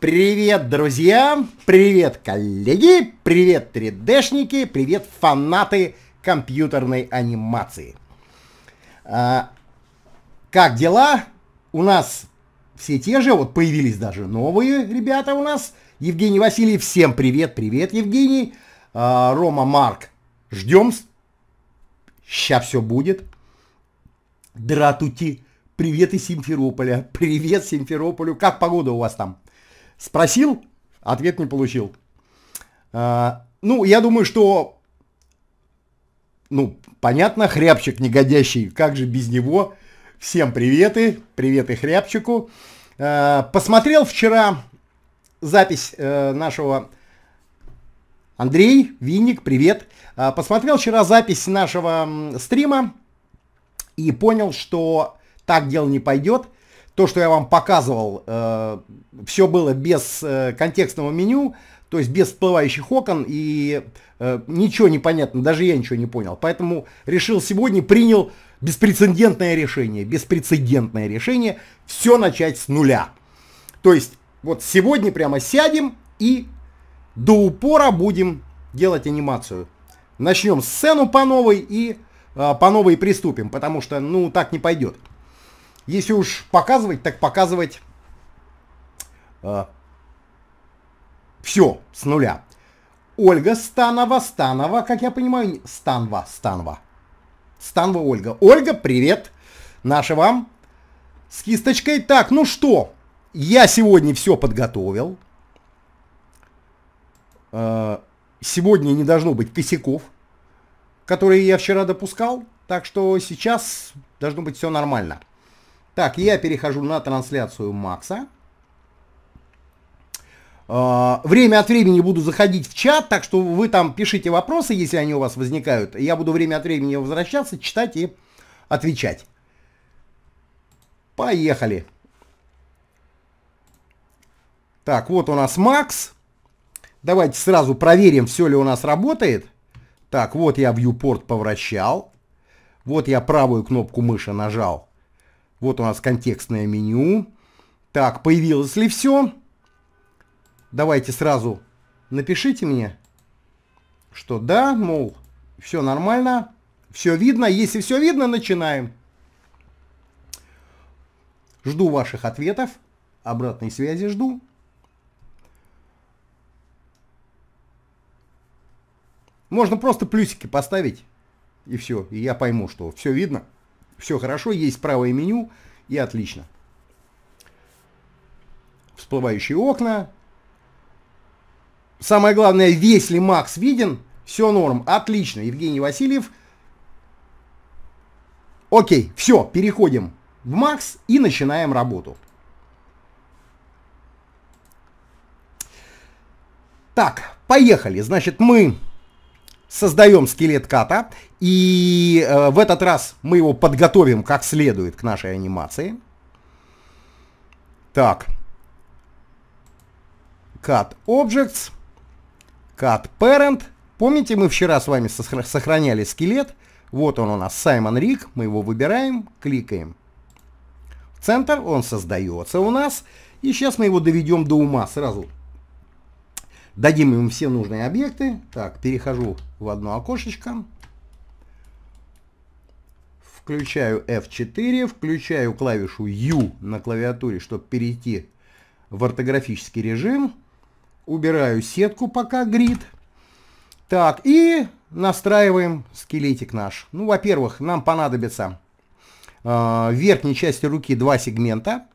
Привет, друзья! Привет, коллеги! Привет, 3D-шники! Привет, фанаты компьютерной анимации! А, как дела? У нас все те же, вот появились даже новые ребята у нас. Евгений Васильев, всем привет, привет, Евгений. А, Рома Марк, ждем. сейчас все будет. Дратути, привет из Симферополя. Привет Симферополю. Как погода у вас там? Спросил, ответ не получил. А, ну, я думаю, что ну, понятно, хряпчик негодящий, как же без него Всем приветы, приветы хряпчику. Э, э, э, посмотрел вчера запись нашего Андрей Винник, привет. Посмотрел вчера запись нашего стрима и понял, что так дело не пойдет. То, что я вам показывал, все было без контекстного меню, то есть без всплывающих окон, и э, ничего не понятно, даже я ничего не понял. Поэтому решил сегодня, принял беспрецедентное решение, беспрецедентное решение, все начать с нуля. То есть вот сегодня прямо сядем и до упора будем делать анимацию. Начнем сцену по новой и э, по новой приступим, потому что, ну, так не пойдет. Если уж показывать, так показывать э, все, с нуля. Ольга Станова, Станова, как я понимаю, Станва, Станва. Станва Ольга. Ольга, привет. Наша вам. С кисточкой. Так, ну что, я сегодня все подготовил. Э, сегодня не должно быть косяков, которые я вчера допускал. Так что сейчас должно быть все нормально. Так, я перехожу на трансляцию Макса. Э, время от времени буду заходить в чат, так что вы там пишите вопросы, если они у вас возникают. Я буду время от времени возвращаться, читать и отвечать. Поехали. Так, вот у нас Макс. Давайте сразу проверим, все ли у нас работает. Так, вот я вьюпорт повращал. Вот я правую кнопку мыши нажал. Вот у нас контекстное меню. Так, появилось ли все? давайте сразу напишите мне, что да, мол, все нормально, все видно. Если все видно, начинаем. Жду ваших ответов, обратной связи жду. Можно просто плюсики поставить, и все. И я пойму, что все видно, все хорошо, есть правое меню, и отлично. Всплывающие окна, Самое главное, весь ли Макс виден, все норм. Отлично, Евгений Васильев. Окей, все, переходим в Макс и начинаем работу. Так, поехали. Значит, мы создаем скелет ката, и э, в этот раз мы его подготовим как следует к нашей анимации. Так. Cut Objects. Cat Parent. Помните, мы вчера с вами сохраняли скелет? Вот он у нас, Саймон Рик. Мы его выбираем, кликаем. центр он создается у нас. И сейчас мы его доведем до ума сразу. Дадим ему все нужные объекты. Так, перехожу в одно окошечко. Включаю F4, включаю клавишу U на клавиатуре, чтобы перейти в ортографический режим убираю сетку пока грид. Так, и настраиваем скелетик наш. Ну, во-первых, нам понадобится э, в верхней части руки два сегмента.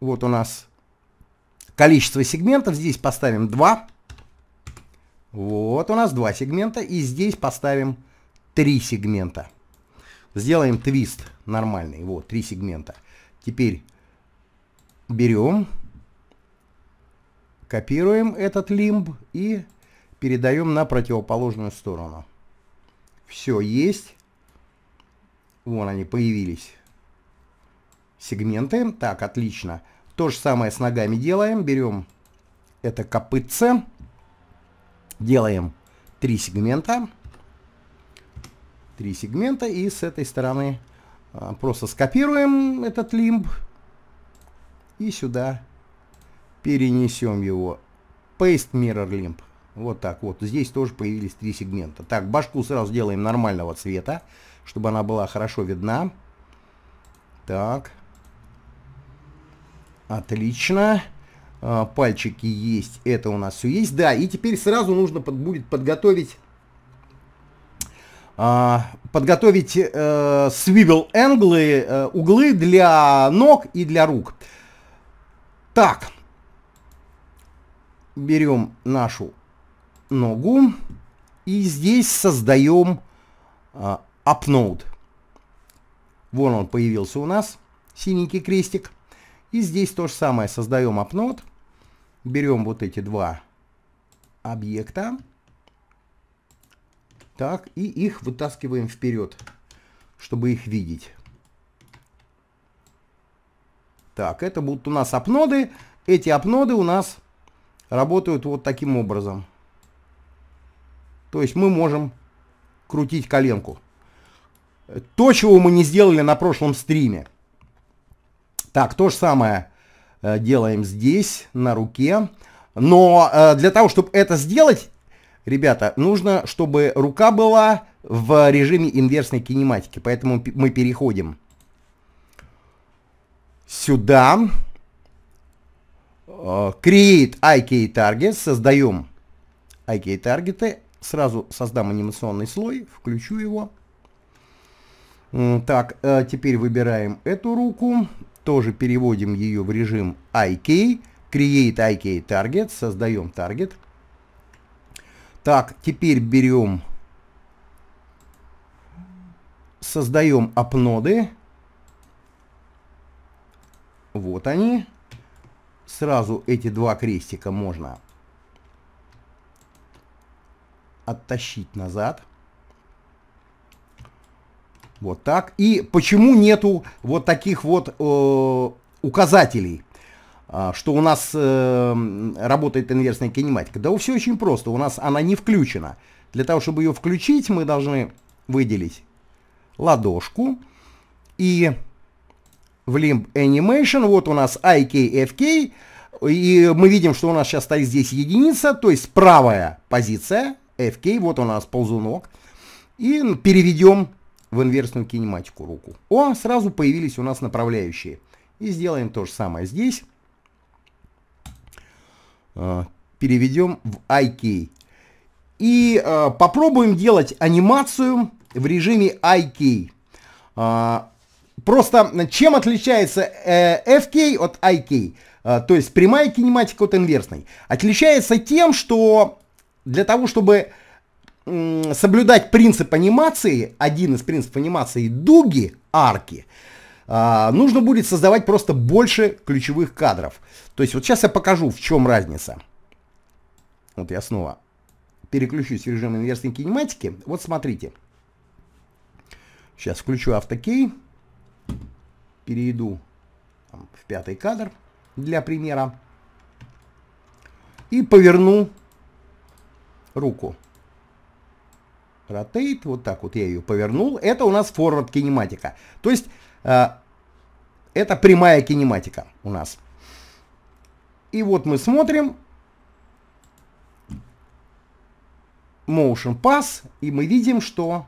Вот у нас количество сегментов. Здесь поставим 2. Вот у нас два сегмента. И здесь поставим три сегмента. Сделаем твист нормальный. Вот, три сегмента. Теперь берем Копируем этот лимб и передаем на противоположную сторону. Все есть. Вон они появились. Сегменты. Так, отлично. То же самое с ногами делаем. Берем это копытце. Делаем три сегмента. Три сегмента. И с этой стороны а, просто скопируем этот лимб. И сюда перенесем его. Paste Mirror Limp. Вот так вот. Здесь тоже появились три сегмента. Так, башку сразу сделаем нормального цвета, чтобы она была хорошо видна. Так. Отлично. А, пальчики есть. Это у нас все есть. Да, и теперь сразу нужно под, будет подготовить а, подготовить э, свивел энглы, э, углы для ног и для рук. Так, берем нашу ногу и здесь создаем э, а, upnode. Вон он появился у нас, синенький крестик. И здесь то же самое, создаем upnode. Берем вот эти два объекта. Так, и их вытаскиваем вперед, чтобы их видеть. Так, это будут у нас апноды. Эти апноды у нас работают вот таким образом. То есть мы можем крутить коленку. То, чего мы не сделали на прошлом стриме. Так, то же самое э, делаем здесь, на руке. Но э, для того, чтобы это сделать, ребята, нужно, чтобы рука была в режиме инверсной кинематики. Поэтому мы переходим сюда. Сюда. Э, create IK target, создаем IK таргеты, сразу создам анимационный слой, включу его. Так, э, теперь выбираем эту руку, тоже переводим ее в режим IK, create IK target, создаем таргет. Так, теперь берем, создаем апноды. Вот они сразу эти два крестика можно оттащить назад. Вот так. И почему нету вот таких вот э, указателей, а, что у нас э, работает инверсная кинематика? Да все очень просто, у нас она не включена. Для того, чтобы ее включить, мы должны выделить ладошку и в limb Animation. Вот у нас IKFK. И мы видим, что у нас сейчас стоит здесь единица, то есть правая позиция, FK, вот у нас ползунок. И переведем в инверсную кинематику руку. О, сразу появились у нас направляющие. И сделаем то же самое здесь. А, переведем в IK. И а, попробуем делать анимацию в режиме IK. А, Просто чем отличается э, FK от IK? Э, то есть прямая кинематика от инверсной. Отличается тем, что для того, чтобы э, соблюдать принцип анимации, один из принципов анимации дуги, арки, э, нужно будет создавать просто больше ключевых кадров. То есть вот сейчас я покажу, в чем разница. Вот я снова переключусь в режим инверсной кинематики. Вот смотрите. Сейчас включу автокей перейду в пятый кадр для примера и поверну руку. Rotate, вот так вот я ее повернул. Это у нас форвард кинематика. То есть э, это прямая кинематика у нас. И вот мы смотрим motion pass, и мы видим, что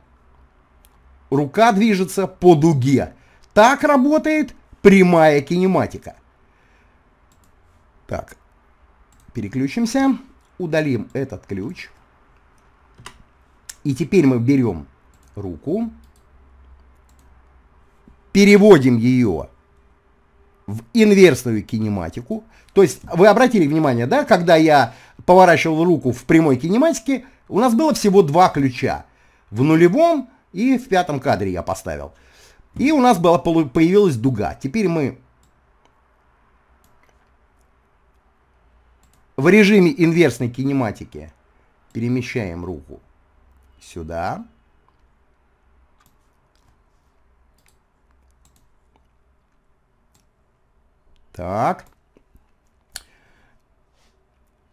рука движется по дуге. Так работает прямая кинематика. Так, переключимся, удалим этот ключ. И теперь мы берем руку, переводим ее в инверсную кинематику. То есть вы обратили внимание, да, когда я поворачивал руку в прямой кинематике, у нас было всего два ключа. В нулевом и в пятом кадре я поставил. И у нас была, появилась дуга. Теперь мы в режиме инверсной кинематики перемещаем руку сюда. Так.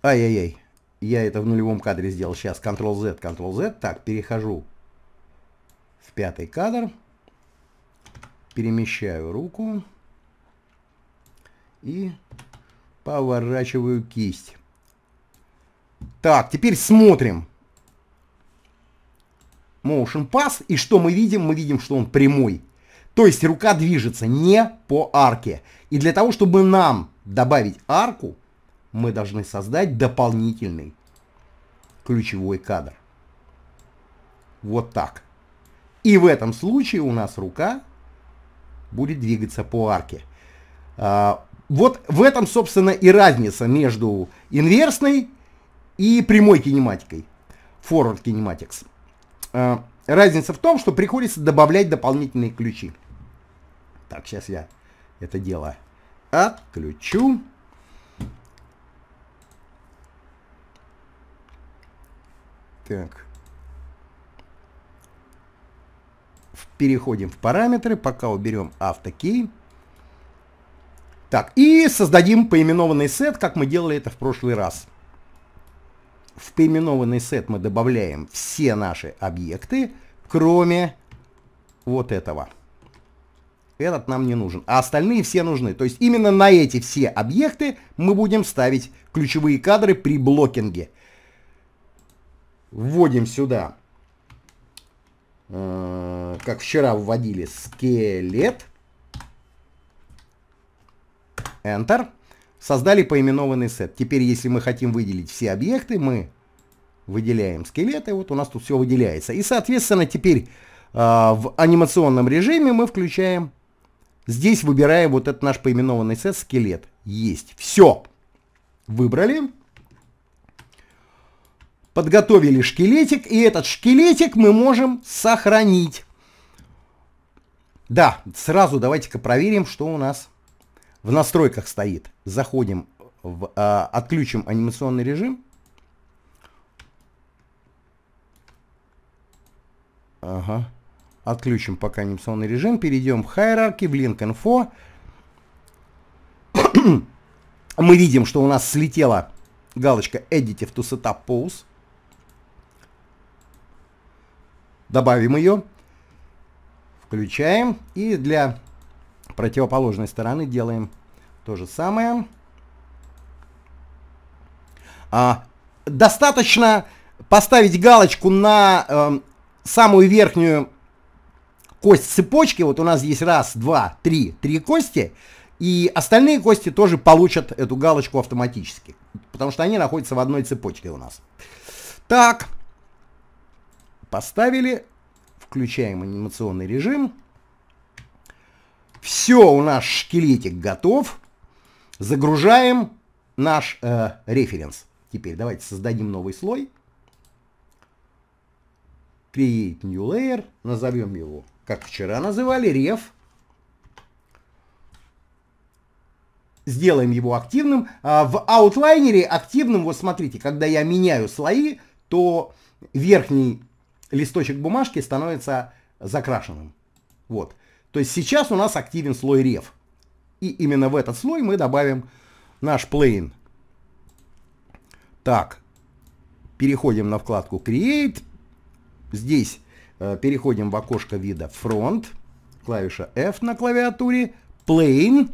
Ай-яй-яй. Я это в нулевом кадре сделал. Сейчас Ctrl-Z, Ctrl-Z. Так, перехожу в пятый кадр перемещаю руку и поворачиваю кисть. Так, теперь смотрим. Motion Pass. И что мы видим? Мы видим, что он прямой. То есть рука движется не по арке. И для того, чтобы нам добавить арку, мы должны создать дополнительный ключевой кадр. Вот так. И в этом случае у нас рука будет двигаться по арке. А, вот в этом, собственно, и разница между инверсной и прямой кинематикой, forward kinematics. А, разница в том, что приходится добавлять дополнительные ключи. Так, сейчас я это дело отключу. Так. переходим в параметры, пока уберем автокей. Так, и создадим поименованный сет, как мы делали это в прошлый раз. В поименованный сет мы добавляем все наши объекты, кроме вот этого. Этот нам не нужен, а остальные все нужны. То есть именно на эти все объекты мы будем ставить ключевые кадры при блокинге. Вводим сюда Э, как вчера вводили, скелет. Enter. Создали поименованный сет. Теперь, если мы хотим выделить все объекты, мы выделяем скелеты. Вот у нас тут все выделяется. И, соответственно, теперь э, в анимационном режиме мы включаем... Здесь выбираем вот этот наш поименованный сет скелет. Есть. Все. Выбрали подготовили шкелетик, и этот шкелетик мы можем сохранить. Да, сразу давайте-ка проверим, что у нас в настройках стоит. Заходим, в, э, отключим анимационный режим. Ага. Отключим пока анимационный режим. Перейдем в Hierarchy, в Link Info. Мы видим, что у нас слетела галочка Editive to Setup Pose. Добавим ее. Включаем. И для противоположной стороны делаем то же самое. А, достаточно поставить галочку на э, самую верхнюю кость цепочки. Вот у нас есть раз, два, три, три кости. И остальные кости тоже получат эту галочку автоматически. Потому что они находятся в одной цепочке у нас. Так. Поставили, включаем анимационный режим. Все, у нас шкелетик готов. Загружаем наш э, референс. Теперь давайте создадим новый слой. Create New Layer. Назовем его, как вчера называли, ref. сделаем его активным. А, в аутлайнере активным, вот смотрите, когда я меняю слои, то верхний листочек бумажки становится закрашенным. Вот. То есть сейчас у нас активен слой рев, И именно в этот слой мы добавим наш plane. Так, переходим на вкладку Create. Здесь э, переходим в окошко вида Front. Клавиша F на клавиатуре. Plane.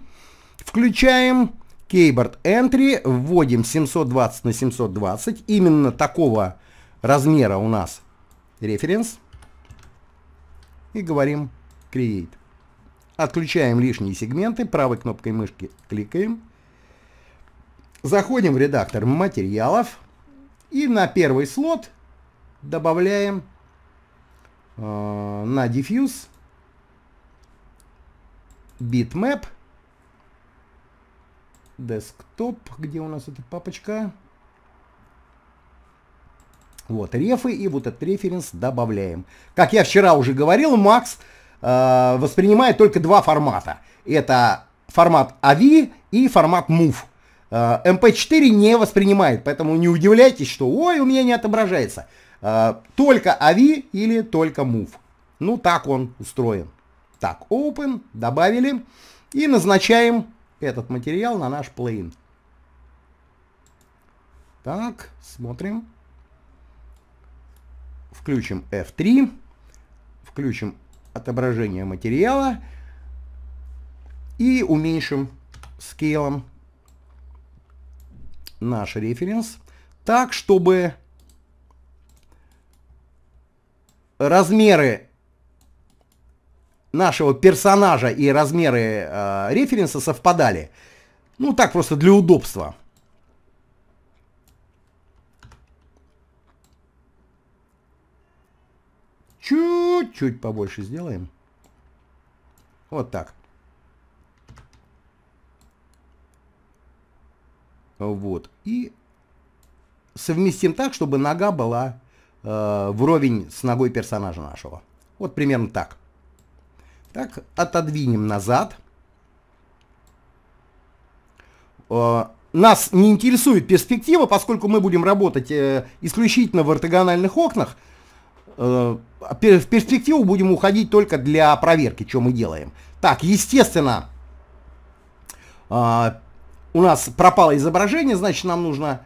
Включаем Keyboard Entry. Вводим 720 на 720. Именно такого размера у нас референс и говорим create. Отключаем лишние сегменты, правой кнопкой мышки кликаем. Заходим в редактор материалов и на первый слот добавляем э, на diffuse bitmap desktop, где у нас эта папочка, вот, рефы и вот этот референс добавляем. Как я вчера уже говорил, Макс э, воспринимает только два формата. Это формат AVI и формат MOVE. Э, MP4 не воспринимает, поэтому не удивляйтесь, что «Ой, у меня не отображается». Э, только AVI или только MOVE. Ну, так он устроен. Так, Open, добавили. И назначаем этот материал на наш плейн. Так, смотрим включим F3, включим отображение материала и уменьшим скейлом наш референс так, чтобы размеры нашего персонажа и размеры э, референса совпадали. Ну, так просто для удобства. чуть-чуть побольше сделаем. Вот так. Вот. И совместим так, чтобы нога была э, вровень с ногой персонажа нашего. Вот примерно так. Так, отодвинем назад. Э, нас не интересует перспектива, поскольку мы будем работать э, исключительно в ортогональных окнах, Э, в перспективу будем уходить только для проверки, что мы делаем. Так, естественно, э, у нас пропало изображение, значит нам нужно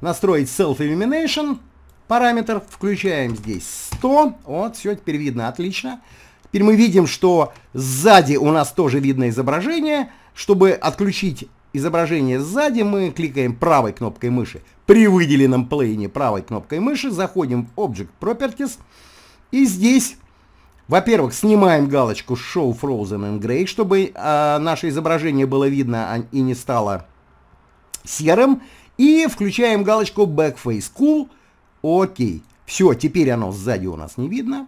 настроить Self-Illumination параметр. Включаем здесь 100. Вот, все, теперь видно, отлично. Теперь мы видим, что сзади у нас тоже видно изображение. Чтобы отключить изображение сзади, мы кликаем правой кнопкой мыши при выделенном плейне правой кнопкой мыши заходим в Object Properties и здесь, во-первых, снимаем галочку Show Frozen and Gray, чтобы э, наше изображение было видно а, и не стало серым. И включаем галочку Backface Cool. Окей. Все, теперь оно сзади у нас не видно,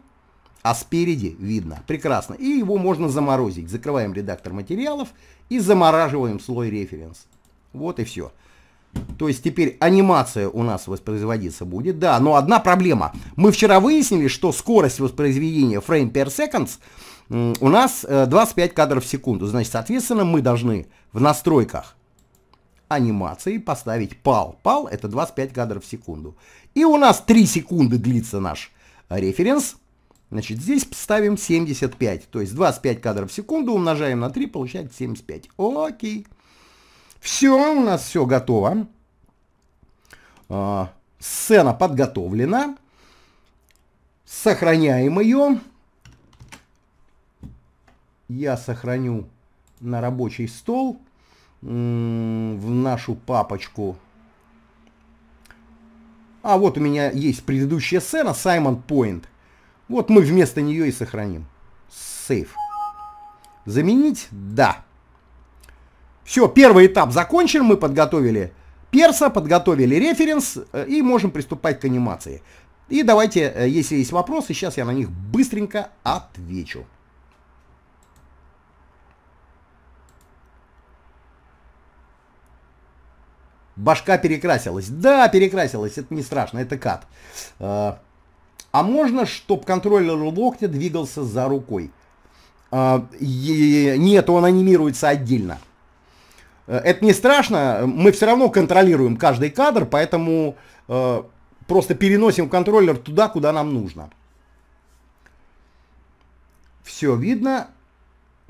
а спереди видно. Прекрасно. И его можно заморозить. Закрываем редактор материалов и замораживаем слой референс. Вот и все. То есть теперь анимация у нас воспроизводиться будет, да, но одна проблема. Мы вчера выяснили, что скорость воспроизведения frame per seconds у нас 25 э, кадров в секунду. Значит, соответственно, мы должны в настройках анимации поставить пал, пал это 25 кадров в секунду. И у нас 3 секунды длится наш референс. Значит, здесь ставим 75. То есть 25 кадров в секунду умножаем на 3, получается 75. Окей. Все, у нас все готово. А, сцена подготовлена. Сохраняем ее. Я сохраню на рабочий стол в нашу папочку. А вот у меня есть предыдущая сцена, Саймон Пойнт. Вот мы вместо нее и сохраним. Сейф. Заменить? Да. Все, первый этап закончен. Мы подготовили перса, подготовили референс э, и можем приступать к анимации. И давайте, э, если есть вопросы, сейчас я на них быстренько отвечу. Башка перекрасилась. Да, перекрасилась, это не страшно, это кат. Э, а можно, чтобы контроллер локтя двигался за рукой? Нет, он анимируется отдельно. Э, это не страшно, мы все равно контролируем каждый кадр, поэтому э, просто переносим контроллер туда, куда нам нужно. Все видно.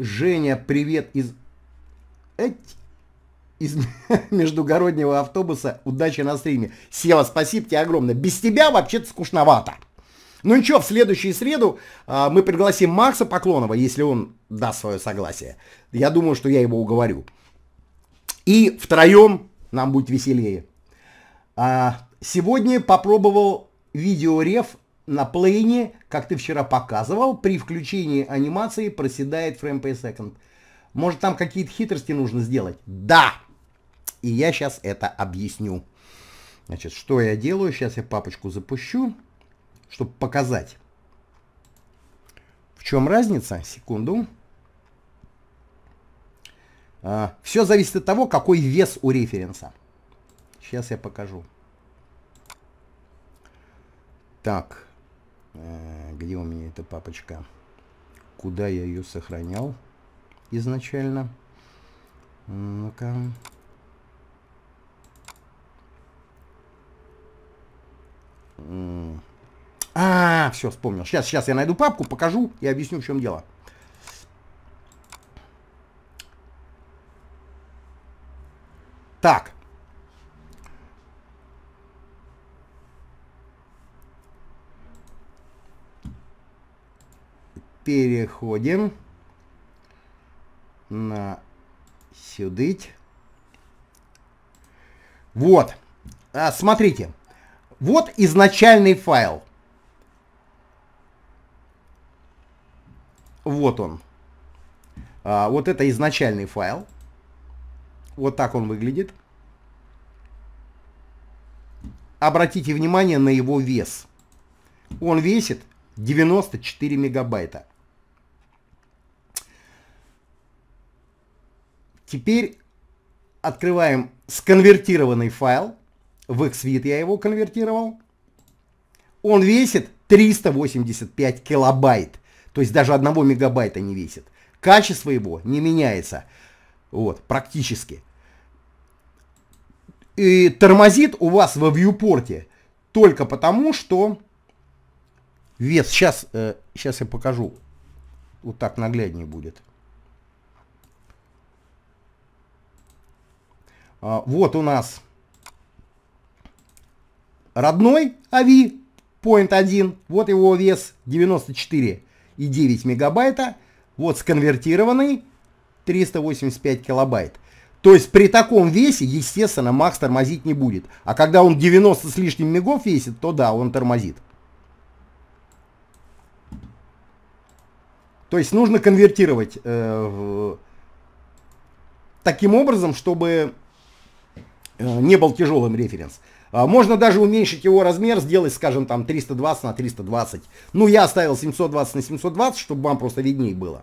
Женя, привет из... из междугороднего автобуса. Удачи на стриме. Сева, спасибо тебе огромное. Без тебя вообще-то скучновато. Ну ничего, в следующую среду э, мы пригласим Макса Поклонова, если он даст свое согласие. Я думаю, что я его уговорю. И втроем нам будет веселее. А, сегодня попробовал видеореф на плейне, как ты вчера показывал, при включении анимации проседает фрейм по секунд. Может там какие-то хитрости нужно сделать? Да! И я сейчас это объясню. Значит, что я делаю? Сейчас я папочку запущу, чтобы показать. В чем разница? Секунду. Секунду. А, все зависит от того, какой вес у референса. Сейчас я покажу. Так, э, где у меня эта папочка? Куда я ее сохранял изначально? Ну-ка. А, все, вспомнил. Сейчас, сейчас я найду папку, покажу и объясню, в чем дело. Так. Переходим на сюдыть. Вот. А, смотрите. Вот изначальный файл. Вот он. А, вот это изначальный файл. Вот так он выглядит. Обратите внимание на его вес. Он весит 94 мегабайта. Теперь открываем сконвертированный файл. В XVIT я его конвертировал. Он весит 385 килобайт. То есть даже 1 мегабайта не весит. Качество его не меняется. Вот, практически и тормозит у вас во вьюпорте только потому, что вес, сейчас, э, сейчас я покажу, вот так нагляднее будет. А, вот у нас родной AVI Point 1, вот его вес 94,9 мегабайта, вот сконвертированный 385 килобайт. То есть при таком весе, естественно, Макс тормозить не будет. А когда он 90 с лишним мегов весит, то да, он тормозит. То есть нужно конвертировать э, в, таким образом, чтобы э, не был тяжелым референс. Э, можно даже уменьшить его размер, сделать, скажем, там 320 на 320. Ну, я оставил 720 на 720, чтобы вам просто виднее было.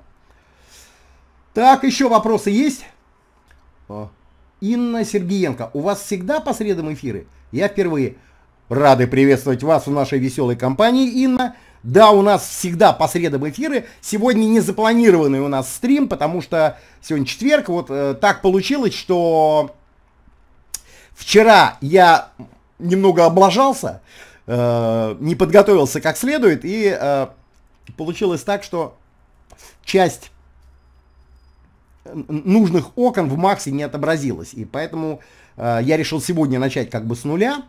Так, еще вопросы есть? О. Инна Сергиенко, у вас всегда по средам эфиры? Я впервые. Рады приветствовать вас в нашей веселой компании, Инна. Да, у нас всегда по средам эфиры. Сегодня не запланированный у нас стрим, потому что сегодня четверг. Вот э, так получилось, что вчера я немного облажался, э, не подготовился как следует, и э, получилось так, что часть нужных окон в Максе не отобразилось. И поэтому э, я решил сегодня начать как бы с нуля.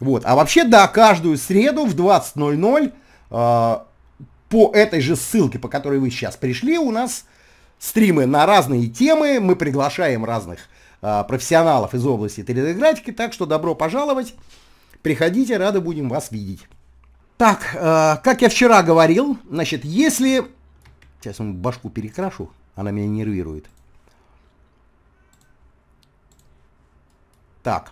Вот. А вообще, да, каждую среду в 20.00 э, по этой же ссылке, по которой вы сейчас пришли, у нас стримы на разные темы. Мы приглашаем разных э, профессионалов из области 3D-графики. Так что добро пожаловать. Приходите, рады будем вас видеть. Так, э, как я вчера говорил, значит, если... Сейчас я башку перекрашу. Она меня нервирует. Так.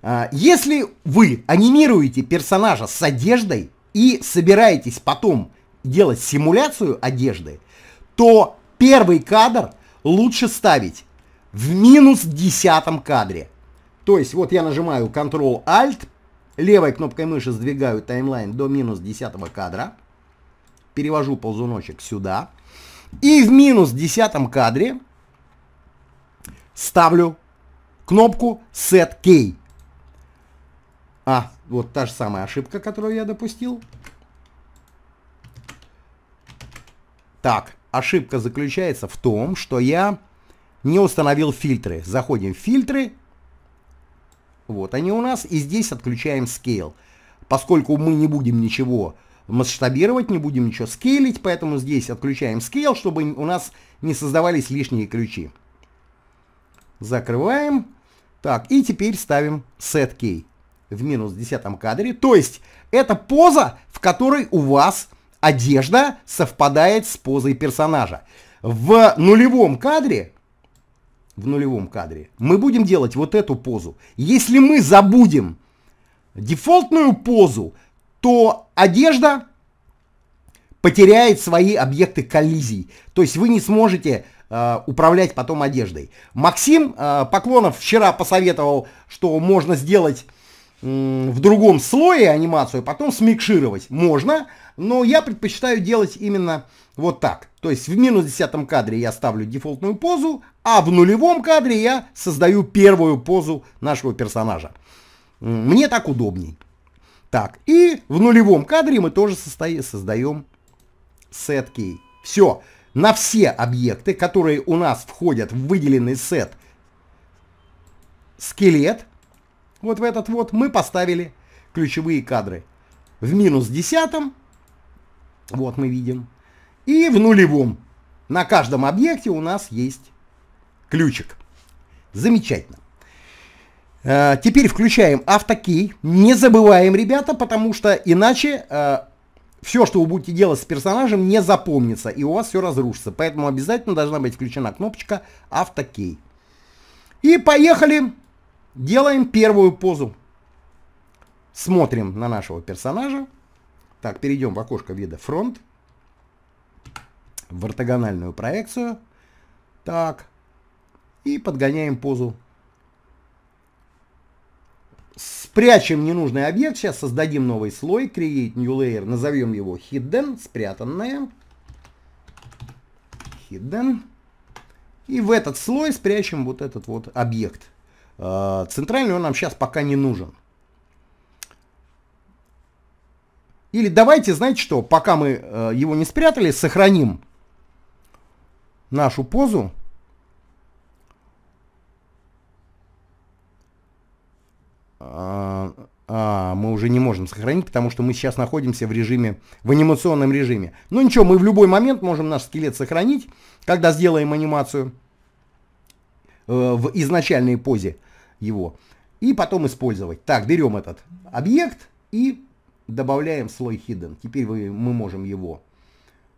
А, если вы анимируете персонажа с одеждой и собираетесь потом делать симуляцию одежды, то первый кадр лучше ставить в минус десятом кадре. То есть вот я нажимаю Ctrl-Alt, левой кнопкой мыши сдвигаю таймлайн до минус десятого кадра, перевожу ползуночек сюда, и в минус десятом кадре ставлю кнопку Set Key. А, вот та же самая ошибка, которую я допустил. Так, ошибка заключается в том, что я не установил фильтры. Заходим в фильтры. Вот они у нас. И здесь отключаем Scale. Поскольку мы не будем ничего масштабировать не будем ничего скейлить, поэтому здесь отключаем скейл, чтобы у нас не создавались лишние ключи. Закрываем. Так, и теперь ставим set key в минус десятом кадре. То есть это поза, в которой у вас одежда совпадает с позой персонажа. В нулевом кадре в нулевом кадре. Мы будем делать вот эту позу. Если мы забудем дефолтную позу, то одежда потеряет свои объекты коллизий. То есть вы не сможете э, управлять потом одеждой. Максим э, Поклонов вчера посоветовал, что можно сделать э, в другом слое анимацию, потом смикшировать. Можно, но я предпочитаю делать именно вот так. То есть в минус десятом кадре я ставлю дефолтную позу, а в нулевом кадре я создаю первую позу нашего персонажа. Мне так удобней. Так, и в нулевом кадре мы тоже состои- создаем сет Все, на все объекты, которые у нас входят в выделенный сет скелет, вот в этот вот, мы поставили ключевые кадры. В минус десятом, вот мы видим, и в нулевом. На каждом объекте у нас есть ключик. Замечательно. Э, теперь включаем автокей. Не забываем, ребята, потому что иначе э, все, что вы будете делать с персонажем, не запомнится, и у вас все разрушится. Поэтому обязательно должна быть включена кнопочка автокей. И поехали. Делаем первую позу. Смотрим на нашего персонажа. Так, перейдем в окошко вида фронт. В ортогональную проекцию. Так. И подгоняем позу спрячем ненужный объект, сейчас создадим новый слой, create new layer, назовем его hidden, спрятанное, hidden, и в этот слой спрячем вот этот вот объект. А, центральный он нам сейчас пока не нужен. Или давайте, знаете что, пока мы э, его не спрятали, сохраним нашу позу А, мы уже не можем сохранить, потому что мы сейчас находимся в режиме, в анимационном режиме. Ну ничего, мы в любой момент можем наш скелет сохранить, когда сделаем анимацию э, в изначальной позе его. И потом использовать. Так, берем этот объект и добавляем слой hidden. Теперь вы, мы можем его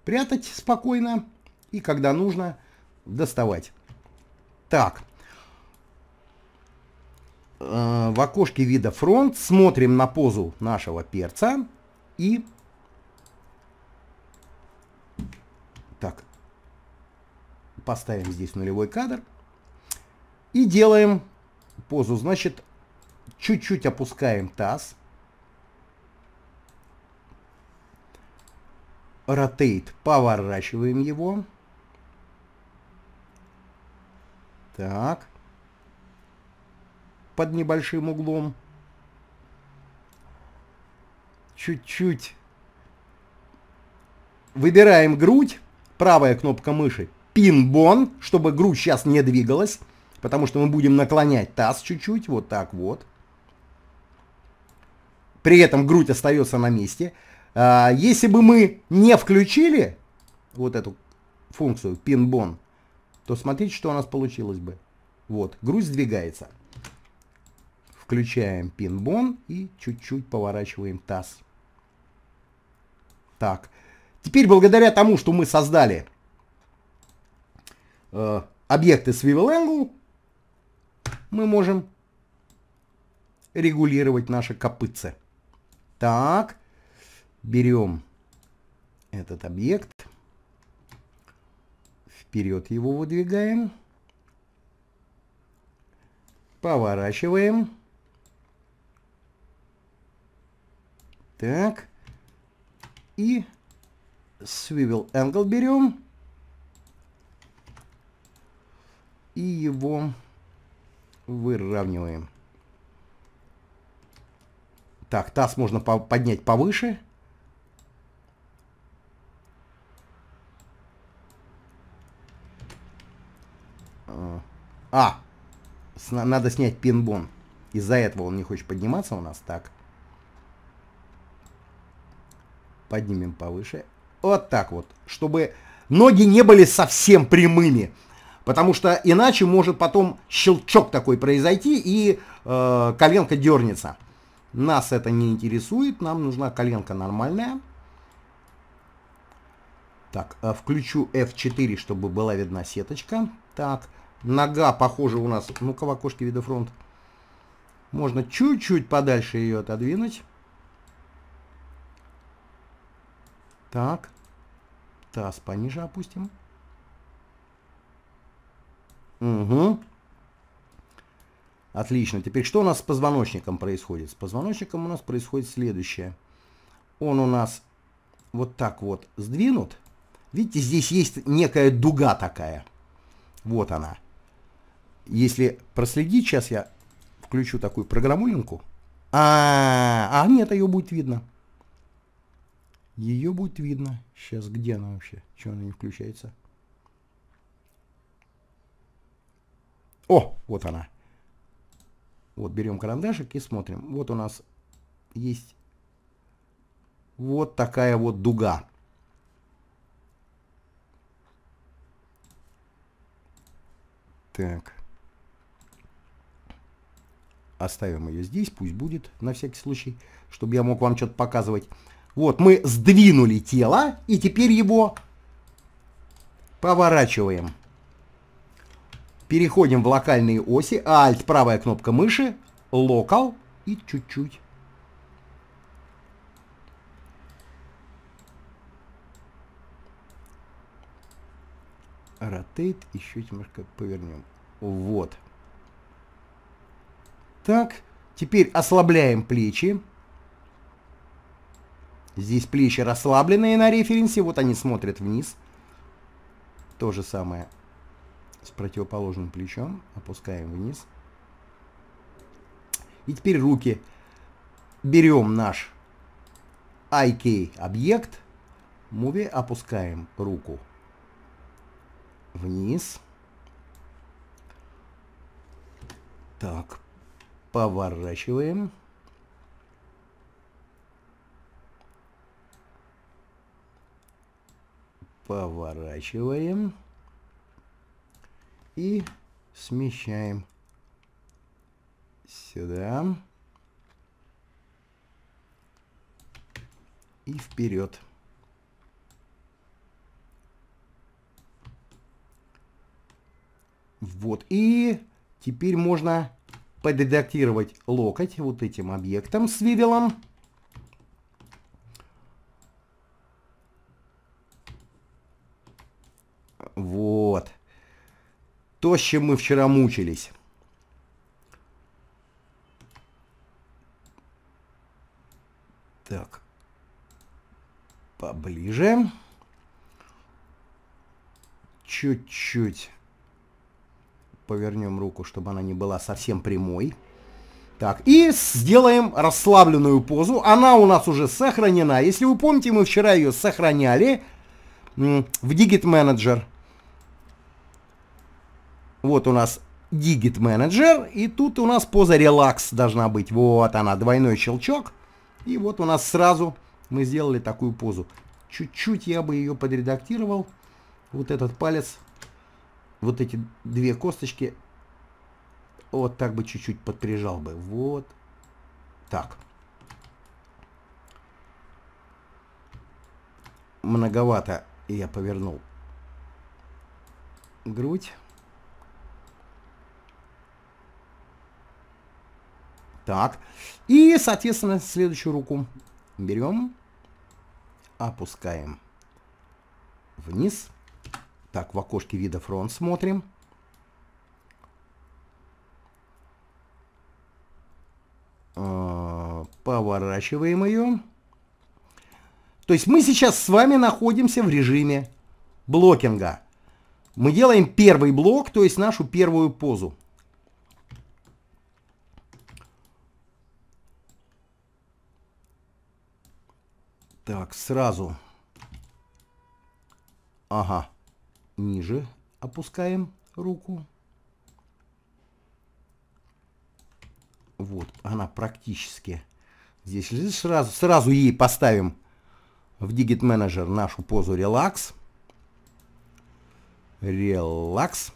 прятать спокойно и когда нужно доставать. Так, Э, в окошке вида фронт смотрим на позу нашего перца и так поставим здесь нулевой кадр и делаем позу значит чуть-чуть опускаем таз ротейт поворачиваем его так под небольшим углом. Чуть-чуть выбираем грудь, правая кнопка мыши, пинбон, чтобы грудь сейчас не двигалась, потому что мы будем наклонять таз чуть-чуть, вот так вот. При этом грудь остается на месте. А, если бы мы не включили вот эту функцию пинбон, то смотрите, что у нас получилось бы. Вот, грудь сдвигается. Включаем пин-бон и чуть-чуть поворачиваем таз. Так, теперь благодаря тому, что мы создали э, объекты с Vival Angle, мы можем регулировать наши копытце. Так, берем этот объект, вперед его выдвигаем, поворачиваем. Так. И swivel angle берем. И его выравниваем. Так, таз можно по поднять повыше. А, надо снять пинбон. Из-за этого он не хочет подниматься у нас. Так. поднимем повыше. Вот так вот, чтобы ноги не были совсем прямыми. Потому что иначе может потом щелчок такой произойти и э, коленка дернется. Нас это не интересует, нам нужна коленка нормальная. Так, э, включу F4, чтобы была видна сеточка. Так, нога, похоже, у нас... Ну-ка, в окошке видофронт. Можно чуть-чуть подальше ее отодвинуть. Так. Таз пониже опустим. Угу. Отлично. Теперь что у нас с позвоночником происходит? С позвоночником у нас происходит следующее. Он у нас вот так вот сдвинут. Видите, здесь есть некая дуга такая. Вот она. Если проследить, сейчас я включу такую программулинку. А, -а, -а, а нет, ее будет видно. Ее будет видно. Сейчас где она вообще? Чего она не включается? О, вот она. Вот берем карандашик и смотрим. Вот у нас есть вот такая вот дуга. Так. Оставим ее здесь, пусть будет на всякий случай, чтобы я мог вам что-то показывать. Вот, мы сдвинули тело, и теперь его поворачиваем. Переходим в локальные оси. Alt, правая кнопка мыши, Local и чуть-чуть. Rotate, еще немножко повернем. Вот. Так, теперь ослабляем плечи. Здесь плечи расслабленные на референсе, вот они смотрят вниз. То же самое с противоположным плечом. Опускаем вниз. И теперь руки. Берем наш IK объект. Муви опускаем руку вниз. Так, поворачиваем. поворачиваем и смещаем сюда и вперед. Вот, и теперь можно подредактировать локоть вот этим объектом с вивелом. то, с чем мы вчера мучились. Так. Поближе. Чуть-чуть повернем руку, чтобы она не была совсем прямой. Так, и сделаем расслабленную позу. Она у нас уже сохранена. Если вы помните, мы вчера ее сохраняли в Digit Manager. Вот у нас Digit Manager, и тут у нас поза Relax должна быть. Вот она, двойной щелчок. И вот у нас сразу мы сделали такую позу. Чуть-чуть я бы ее подредактировал. Вот этот палец, вот эти две косточки, вот так бы чуть-чуть подприжал бы. Вот так. Многовато я повернул грудь. Так. И, соответственно, следующую руку берем, опускаем вниз. Так, в окошке вида фронт смотрим. А, поворачиваем ее. То есть мы сейчас с вами находимся в режиме блокинга. Мы делаем первый блок, то есть нашу первую позу. Так, сразу. Ага. Ниже опускаем руку. Вот, она практически здесь лежит. Сразу, сразу ей поставим в Digit Manager нашу позу релакс. Релакс.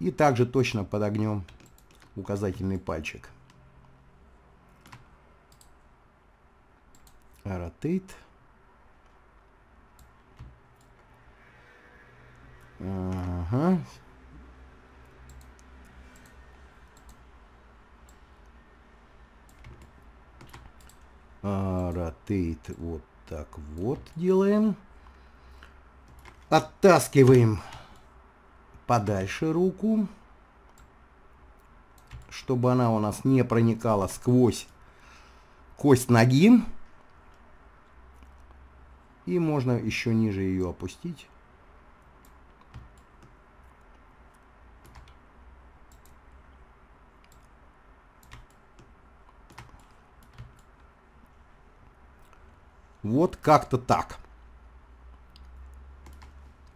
И также точно подогнем указательный пальчик. Rotate. Ага. А, rotate. вот так вот делаем. Оттаскиваем подальше руку, чтобы она у нас не проникала сквозь кость ноги. И можно еще ниже ее опустить. Вот как-то так.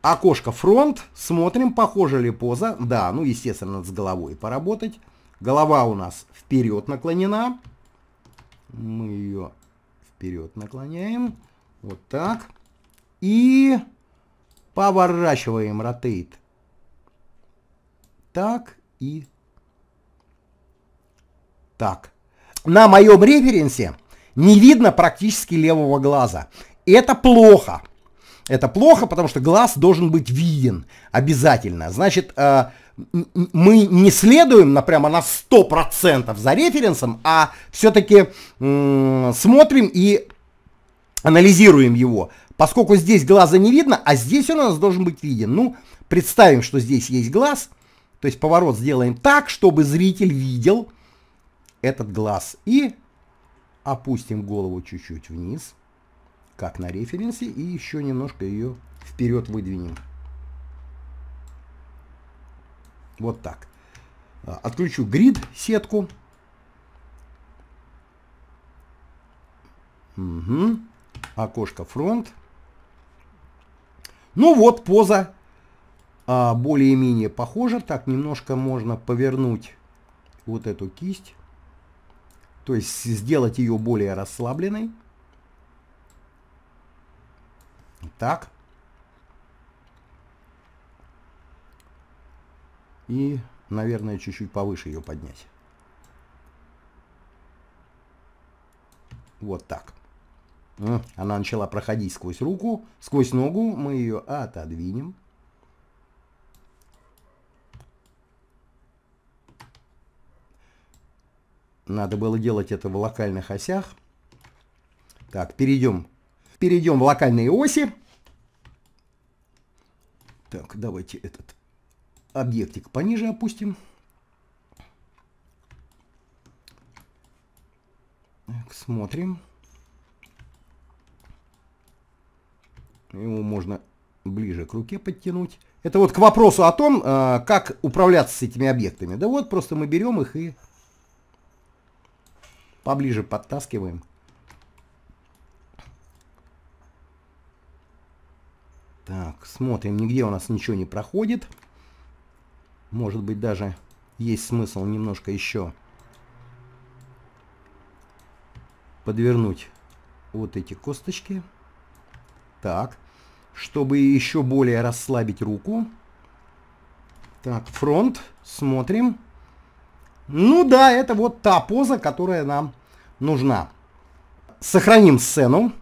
Окошко фронт. Смотрим, похожа ли поза. Да, ну, естественно, с головой поработать. Голова у нас вперед наклонена. Мы ее вперед наклоняем. Вот так. И поворачиваем ротейт. Так и так. На моем референсе не видно практически левого глаза. Это плохо. Это плохо, потому что глаз должен быть виден обязательно. Значит, э, мы не следуем на прямо на 100% за референсом, а все-таки смотрим и анализируем его. Поскольку здесь глаза не видно, а здесь он у нас должен быть виден. Ну, представим, что здесь есть глаз. То есть поворот сделаем так, чтобы зритель видел этот глаз. И опустим голову чуть-чуть вниз, как на референсе, и еще немножко ее вперед выдвинем. Вот так. А, отключу грид, сетку. Угу окошко фронт. Ну вот, поза а, более-менее похожа. Так, немножко можно повернуть вот эту кисть. То есть сделать ее более расслабленной. Так. И, наверное, чуть-чуть повыше ее поднять. Вот так. А, она начала проходить сквозь руку, сквозь ногу. Мы ее отодвинем. Надо было делать это в локальных осях. Так, перейдем. Перейдем в локальные оси. Так, давайте этот объектик пониже опустим. Так, смотрим. Ну, его можно ближе к руке подтянуть. Это вот к вопросу о том, а, как управляться с этими объектами. Да вот, просто мы берем их и поближе подтаскиваем. Так, смотрим, нигде у нас ничего не проходит. Может быть, даже есть смысл немножко еще подвернуть вот эти косточки. Так. Чтобы еще более расслабить руку. Так, фронт. Смотрим. Ну да, это вот та поза, которая нам нужна. Сохраним сцену.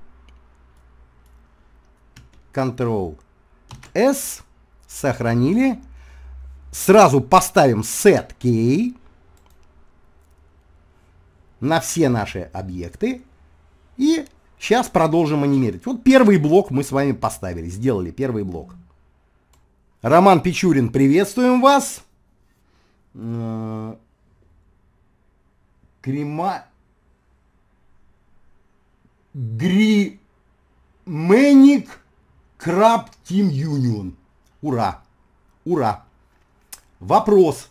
Ctrl-S. Сохранили. Сразу поставим set key на все наши объекты и Сейчас продолжим анимировать. Вот первый блок мы с вами поставили, сделали первый блок. Роман Печурин, приветствуем вас. Э, Крема... Гри, Грименик Краб Тим Юнион. Ура! Ура! Вопрос.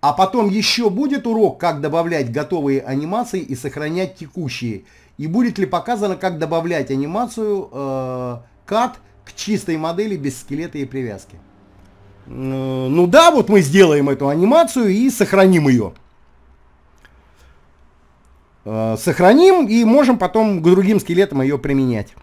А потом еще будет урок, как добавлять готовые анимации и сохранять текущие. И будет ли показано, как добавлять анимацию э, к чистой модели без скелета и привязки. ну да, вот мы сделаем эту анимацию и сохраним ее. Э, сохраним и можем потом к другим скелетам ее применять.